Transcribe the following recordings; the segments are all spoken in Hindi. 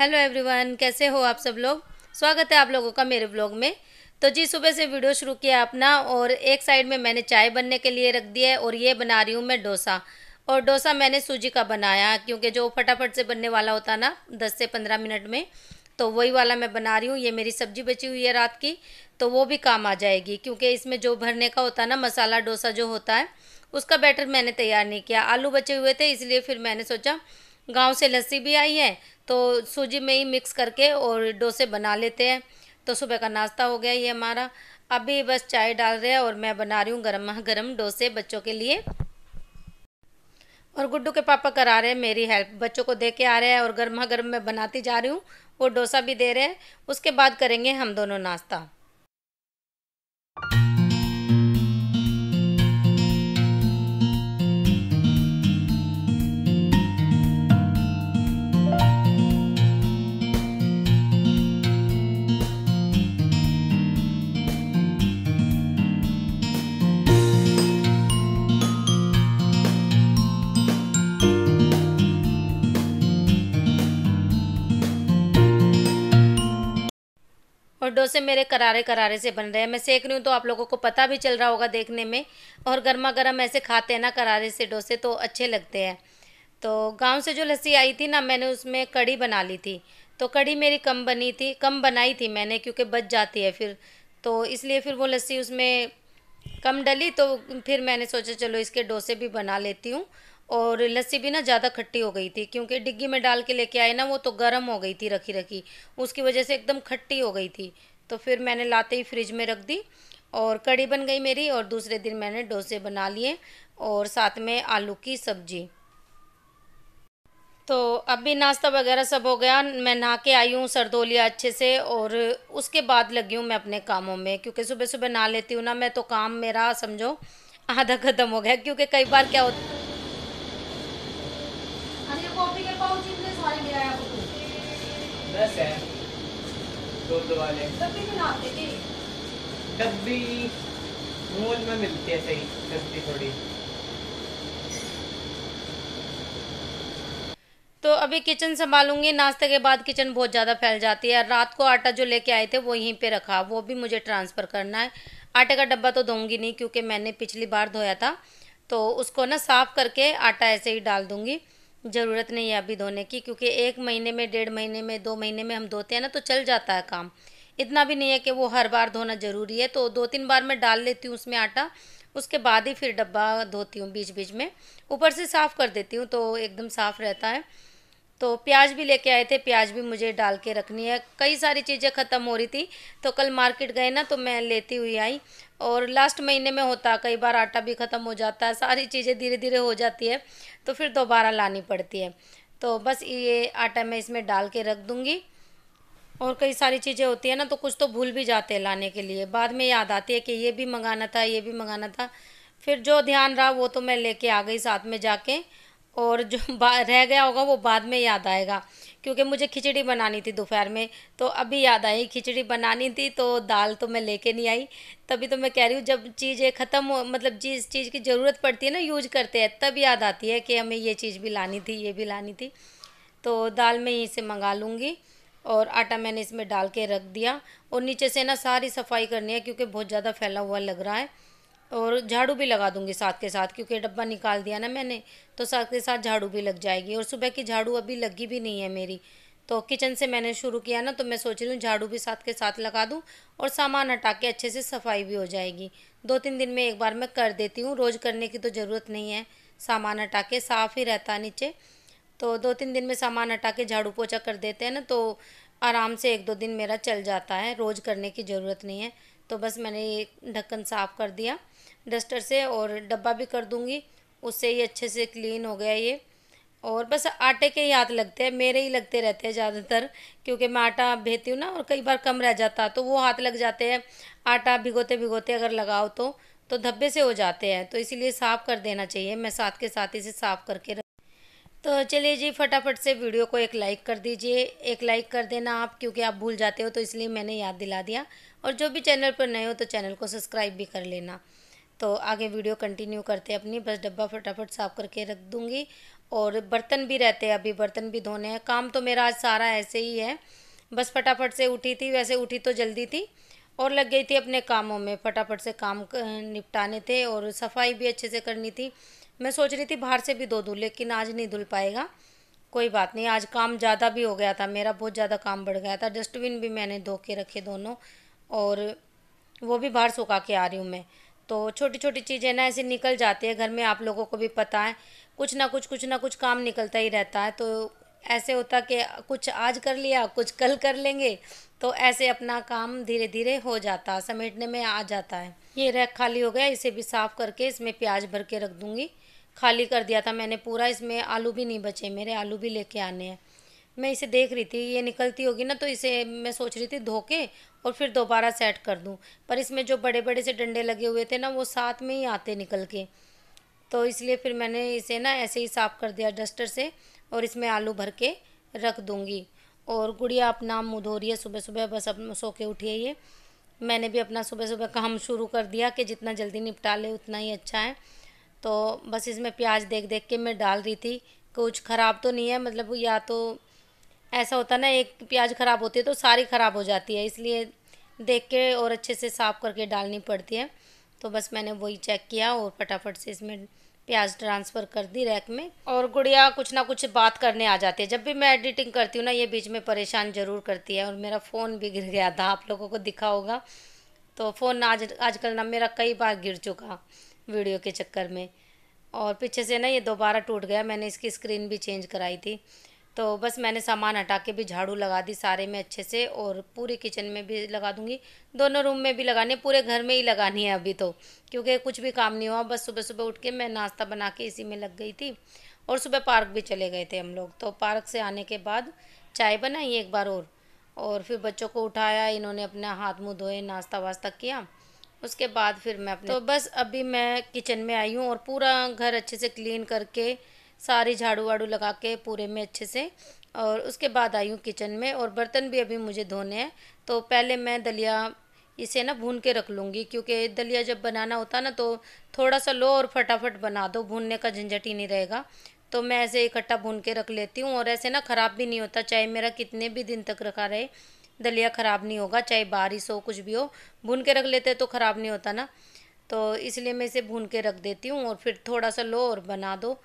हेलो एवरीवन कैसे हो आप सब लोग स्वागत है आप लोगों का मेरे ब्लॉग में तो जी सुबह से वीडियो शुरू किया अपना और एक साइड में मैंने चाय बनने के लिए रख दिया है और ये बना रही हूँ मैं डोसा और डोसा मैंने सूजी का बनाया क्योंकि जो फटाफट से बनने वाला होता ना दस से पंद्रह मिनट में तो वही वाला मैं बना रही हूँ ये मेरी सब्जी बची हुई है रात की तो वो भी काम आ जाएगी क्योंकि इसमें जो भरने का होता है ना मसाला डोसा जो होता है उसका बैटर मैंने तैयार नहीं किया आलू बचे हुए थे इसलिए फिर मैंने सोचा गांव से लस्सी भी आई है तो सूजी में ही मिक्स करके और डोसे बना लेते हैं तो सुबह का नाश्ता हो गया ये हमारा अभी बस चाय डाल रहे हैं और मैं बना रही हूँ गर्म गर्म डोसे बच्चों के लिए और गुड्डू के पापा करा रहे हैं मेरी हेल्प बच्चों को दे के आ रहे हैं और गर्मा गर्म मैं बनाती जा रही हूँ वो डोसा भी दे रहे हैं उसके बाद करेंगे हम दोनों नाश्ता और डोसे मेरे करारे करारे से बन रहे हैं मैं सेक रही हूँ तो आप लोगों को पता भी चल रहा होगा देखने में और गर्मा गर्म ऐसे खाते हैं ना करारे से डोसे तो अच्छे लगते हैं तो गांव से जो लस्सी आई थी ना मैंने उसमें कड़ी बना ली थी तो कड़ी मेरी कम बनी थी कम बनाई थी मैंने क्योंकि बच जाती है फिर तो इसलिए फिर वो लस्सी उसमें कम डली तो फिर मैंने सोचा चलो इसके डोसे भी बना लेती हूँ और लस्सी भी ना ज़्यादा खट्टी हो गई थी क्योंकि डिग्गी में डाल के लेके आए ना वो तो गर्म हो गई थी रखी रखी उसकी वजह से एकदम खट्टी हो गई थी तो फिर मैंने लाते ही फ्रिज में रख दी और कड़ी बन गई मेरी और दूसरे दिन मैंने डोसे बना लिए और साथ में आलू की सब्जी तो अभी नाश्ता वगैरह सब हो गया मैं नहा के आई हूँ सर धो लिया अच्छे से और उसके बाद लगी हूँ मैं अपने कामों में क्योंकि सुबह सुबह नहा लेती हूँ ना मैं तो काम मेरा समझो आधा ख़त्म हो गया क्योंकि कई बार क्या होता दस है दो दो वाले डब्बी मोल में मिलती है सही डब्बी थोड़ी तो अभी किचन संभालूंगी नाश्ते के बाद किचन बहुत ज़्यादा फैल जाती है रात को आटा जो लेके आए थे वो यहीं पे रखा वो भी मुझे ट्रांसफ़र करना है आटे का डब्बा तो दूंगी नहीं क्योंकि मैंने पिछली बार धोया था तो उसको ना साफ़ करके आटा ऐसे ही डाल दूंगी ज़रूरत नहीं है अभी धोने की क्योंकि एक महीने में डेढ़ महीने में दो महीने में हम धोते हैं ना तो चल जाता है काम इतना भी नहीं है कि वो हर बार धोना ज़रूरी है तो दो तीन बार मैं डाल लेती हूँ उसमें आटा उसके बाद ही फिर डब्बा धोती हूँ बीच बीच में ऊपर से साफ़ कर देती हूँ तो एकदम साफ़ रहता है तो प्याज भी लेके आए थे प्याज भी मुझे डाल के रखनी है कई सारी चीज़ें ख़त्म हो रही थी तो कल मार्केट गए ना तो मैं लेती हुई आई और लास्ट महीने में होता कई बार आटा भी ख़त्म हो जाता है सारी चीज़ें धीरे धीरे हो जाती है तो फिर दोबारा लानी पड़ती है तो बस ये आटा मैं इसमें डाल के रख दूँगी और कई सारी चीज़ें होती है ना तो कुछ तो भूल भी जाते हैं लाने के लिए बाद में याद आती है कि ये भी मंगाना था ये भी मंगाना था फिर जो ध्यान रहा वो तो मैं लेके आ गई साथ में जाके और जो रह गया होगा वो बाद में याद आएगा क्योंकि मुझे खिचड़ी बनानी थी दोपहर में तो अभी याद आई खिचड़ी बनानी थी तो दाल तो मैं लेके नहीं आई तभी तो मैं कह रही हूँ जब चीज़ें ख़त्म हो मतलब जिस चीज़ की ज़रूरत पड़ती है ना यूज करते हैं तब याद आती है कि हमें ये चीज़ भी लानी थी ये भी लानी थी तो दाल मैं यहीं से मंगा लूँगी और आटा मैंने इसमें डाल के रख दिया और नीचे से ना सारी सफाई करनी है क्योंकि बहुत ज़्यादा फैला हुआ लग रहा है और झाड़ू भी लगा दूंगी साथ के साथ क्योंकि डब्बा निकाल दिया ना मैंने तो साथ के साथ झाड़ू भी लग जाएगी और सुबह की झाड़ू अभी लगी भी नहीं है मेरी तो किचन से मैंने शुरू किया ना तो मैं सोच रही हूँ झाड़ू भी साथ के साथ लगा दूँ और सामान हटा के अच्छे से सफाई भी हो जाएगी दो तीन दिन में एक बार मैं कर देती हूँ रोज़ करने की तो ज़रूरत नहीं है सामान हटा के साफ़ ही रहता नीचे तो दो तीन दिन में सामान हटा के झाड़ू पोछा कर देते हैं ना तो आराम से एक दो दिन मेरा चल जाता है रोज़ करने की ज़रूरत नहीं है तो बस मैंने ये ढक्कन साफ़ कर दिया डस्टर से और डब्बा भी कर दूंगी उससे ही अच्छे से क्लीन हो गया ये और बस आटे के ही हाथ लगते हैं मेरे ही लगते रहते हैं ज़्यादातर क्योंकि मैं आटा भेती हूँ ना और कई बार कम रह जाता तो वो हाथ लग जाते हैं आटा भिगोते भिगोते अगर लगाओ तो तो धब्बे से हो जाते हैं तो इसीलिए साफ़ कर देना चाहिए मैं साथ के साथ इसे साफ़ करके रख तो चलिए जी फटाफट से वीडियो को एक लाइक कर दीजिए एक लाइक कर देना आप क्योंकि आप भूल जाते हो तो इसलिए मैंने याद दिला दिया और जो भी चैनल पर नए हो तो चैनल को सब्सक्राइब भी कर लेना तो आगे वीडियो कंटिन्यू करते हैं अपनी बस डब्बा फटाफट साफ़ करके रख दूँगी और बर्तन भी रहते हैं अभी बर्तन भी धोने हैं काम तो मेरा आज सारा ऐसे ही है बस फटाफट से उठी थी वैसे उठी तो जल्दी थी और लग गई थी अपने कामों में फटाफट से काम निपटाने थे और सफाई भी अच्छे से करनी थी मैं सोच रही थी बाहर से भी धो दूँ लेकिन आज नहीं धुल पाएगा कोई बात नहीं आज काम ज़्यादा भी हो गया था मेरा बहुत ज़्यादा काम बढ़ गया था डस्टबिन भी मैंने धो के रखे दोनों और वो भी बाहर सुखा के आ रही हूँ मैं तो छोटी छोटी चीज़ें ना ऐसे निकल जाती है घर में आप लोगों को भी पता है कुछ ना कुछ कुछ ना कुछ काम निकलता ही रहता है तो ऐसे होता कि कुछ आज कर लिया कुछ कल कर लेंगे तो ऐसे अपना काम धीरे धीरे हो जाता है समेटने में आ जाता है ये रैक खाली हो गया इसे भी साफ़ करके इसमें प्याज भर के रख दूँगी खाली कर दिया था मैंने पूरा इसमें आलू भी नहीं बचे मेरे आलू भी लेके आने हैं मैं इसे देख रही थी ये निकलती होगी ना तो इसे मैं सोच रही थी धो के और फिर दोबारा सेट कर दूँ पर इसमें जो बड़े बड़े से डंडे लगे हुए थे ना वो साथ में ही आते निकल के तो इसलिए फिर मैंने इसे ना ऐसे ही साफ़ कर दिया डस्टर से और इसमें आलू भर के रख दूँगी और गुड़िया अपना मुँह धो रही है सुबह सुबह बस अब सो के उठी है ये मैंने भी अपना सुबह सुबह काम शुरू कर दिया कि जितना जल्दी निपटा ले उतना ही अच्छा है तो बस इसमें प्याज देख देख के मैं डाल रही थी कुछ ख़राब तो नहीं है मतलब या तो ऐसा होता है ना एक तो प्याज ख़राब होती है तो सारी ख़राब हो जाती है इसलिए देख के और अच्छे से साफ़ करके डालनी पड़ती है तो बस मैंने वही चेक किया और फटाफट से इसमें प्याज ट्रांसफ़र कर दी रैक में और गुड़िया कुछ ना कुछ बात करने आ जाती है जब भी मैं एडिटिंग करती हूँ ना ये बीच में परेशान ज़रूर करती है और मेरा फ़ोन भी गिर गया था आप लोगों को दिखा होगा तो फ़ोन आज आजकल ना मेरा कई बार गिर चुका वीडियो के चक्कर में और पीछे से ना ये दोबारा टूट गया मैंने इसकी स्क्रीन भी चेंज कराई थी तो बस मैंने सामान हटा के भी झाड़ू लगा दी सारे में अच्छे से और पूरे किचन में भी लगा दूंगी दोनों रूम में भी लगानी है पूरे घर में ही लगानी है अभी तो क्योंकि कुछ भी काम नहीं हुआ बस सुबह सुबह उठ के मैं नाश्ता बना के इसी में लग गई थी और सुबह पार्क भी चले गए थे हम लोग तो पार्क से आने के बाद चाय बनाई एक बार और और फिर बच्चों को उठाया इन्होंने अपना हाथ मुँह धोए नाश्ता वास्ता किया उसके बाद फिर मैं अपने तो बस अभी मैं किचन में आई हूँ और पूरा घर अच्छे से क्लीन करके सारी झाड़ू वाड़ू लगा के पूरे में अच्छे से और उसके बाद आई हूँ किचन में और बर्तन भी अभी मुझे धोने हैं तो पहले मैं दलिया इसे ना भून के रख लूँगी क्योंकि दलिया जब बनाना होता ना तो थोड़ा सा लो और फटाफट बना दो भूनने का झंझट ही नहीं रहेगा तो मैं ऐसे इकट्ठा भून के रख लेती हूँ और ऐसे ना ख़राब भी नहीं होता चाहे मेरा कितने भी दिन तक रखा रहे दलिया ख़राब नहीं होगा चाहे बारिश हो कुछ भी हो भून के रख लेते तो ख़राब नहीं होता ना तो इसलिए मैं इसे भून के रख देती हूँ और फिर थोड़ा सा लो और बना दो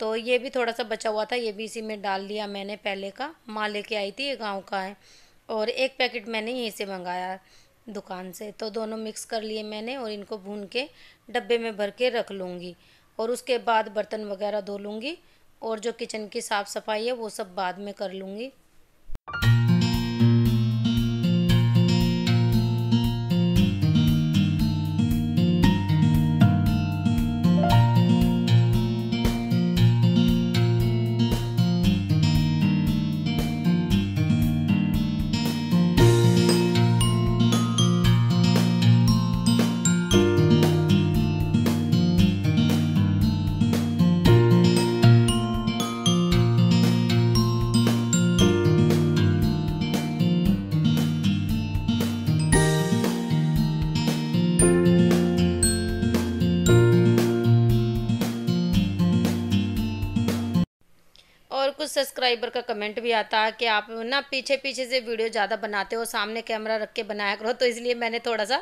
तो ये भी थोड़ा सा बचा हुआ था ये भी इसी में डाल लिया मैंने पहले का माँ लेके आई थी ये गाँव का है और एक पैकेट मैंने यहीं से मंगाया दुकान से तो दोनों मिक्स कर लिए मैंने और इनको भून के डब्बे में भर के रख लूँगी और उसके बाद बर्तन वगैरह धो लूँगी और जो किचन की साफ़ सफाई है वो सब बाद में कर लूँगी सब्सक्राइबर का कमेंट भी आता है कि आप ना पीछे पीछे से वीडियो ज़्यादा बनाते हो सामने कैमरा रख के बनाया करो तो इसलिए मैंने थोड़ा सा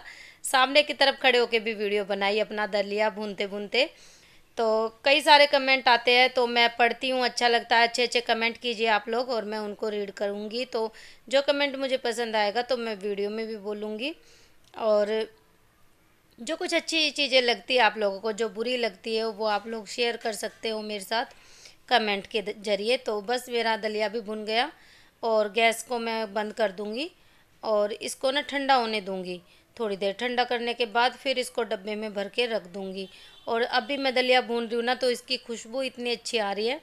सामने की तरफ खड़े होकर भी वीडियो बनाई अपना दलिया भूनते भूनते तो कई सारे कमेंट आते हैं तो मैं पढ़ती हूँ अच्छा लगता है अच्छे अच्छे कमेंट कीजिए आप लोग और मैं उनको रीड करूँगी तो जो कमेंट मुझे पसंद आएगा तो मैं वीडियो में भी बोलूँगी और जो कुछ अच्छी चीज़ें लगती है आप लोगों को जो बुरी लगती है वो आप लोग शेयर कर सकते हो मेरे साथ कमेंट के ज़रिए तो बस मेरा दलिया भी भुन गया और गैस को मैं बंद कर दूँगी और इसको ना ठंडा होने दूँगी थोड़ी देर ठंडा करने के बाद फिर इसको डब्बे में भर के रख दूंगी और अब भी मैं दलिया भून रही हूँ ना तो इसकी खुशबू इतनी अच्छी आ रही है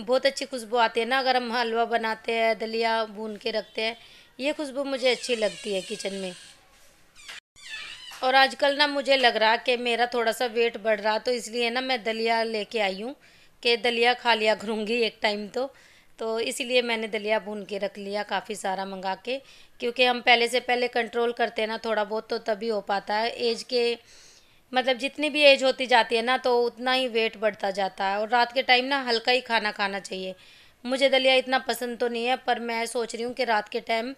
बहुत अच्छी खुशबू आती है ना अगर हम हलवा बनाते हैं दलिया भून के रखते हैं ये खुशबू मुझे अच्छी लगती है किचन में और आजकल ना मुझे लग रहा कि मेरा थोड़ा सा वेट बढ़ रहा तो इसलिए ना मैं दलिया लेके आई हूँ कि दलिया खा लिया घरूँगी एक टाइम तो तो इसीलिए मैंने दलिया भून के रख लिया काफ़ी सारा मंगा के क्योंकि हम पहले से पहले कंट्रोल करते हैं ना थोड़ा बहुत तो तभी हो पाता है एज के मतलब जितनी भी एज होती जाती है ना तो उतना ही वेट बढ़ता जाता है और रात के टाइम ना हल्का ही खाना खाना चाहिए मुझे दलिया इतना पसंद तो नहीं है पर मैं सोच रही हूँ कि रात के टाइम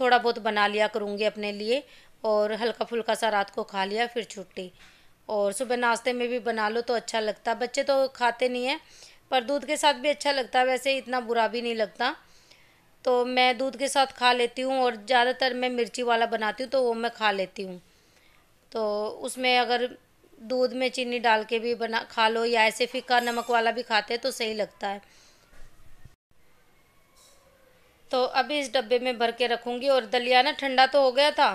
थोड़ा बहुत बना लिया करूँगी अपने लिए और हल्का फुल्का सा रात को खा लिया फिर छुट्टी और सुबह नाश्ते में भी बना लो तो अच्छा लगता है बच्चे तो खाते नहीं हैं पर दूध के साथ भी अच्छा लगता है वैसे इतना बुरा भी नहीं लगता तो मैं दूध के साथ खा लेती हूँ और ज़्यादातर मैं मिर्ची वाला बनाती हूँ तो वो मैं खा लेती हूँ तो उसमें अगर दूध में चीनी डाल के भी बना खा लो या ऐसे फीका नमक वाला भी खाते हैं तो सही लगता है तो अभी इस डब्बे में भर के रखूँगी और दलिया ना ठंडा तो हो गया था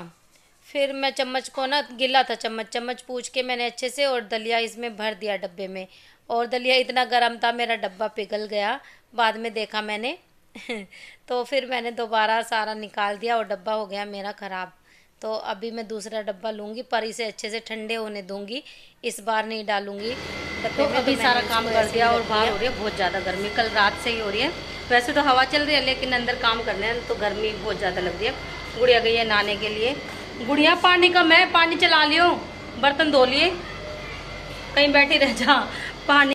फिर मैं चम्मच को ना गिला था चम्मच चम्मच पूछ के मैंने अच्छे से और दलिया इसमें भर दिया डब्बे में और दलिया इतना गर्म था मेरा डब्बा पिघल गया बाद में देखा मैंने तो फिर मैंने दोबारा सारा निकाल दिया और डब्बा हो गया मेरा ख़राब तो अभी मैं दूसरा डब्बा लूँगी पर इसे अच्छे से ठंडे होने दूँगी इस बार नहीं डालूँगी तो, तो अभी तो सारा काम कर दिया और बाहर हो रही है बहुत ज़्यादा गर्मी कल रात से ही हो रही है वैसे तो हवा चल रही है लेकिन अंदर काम करने तो गर्मी बहुत ज़्यादा लग रही है गुड़िया गई है नहाने के लिए गुड़िया पानी का मैं पानी चला लियो बर्तन धो लिए कहीं बैठी रह जा पानी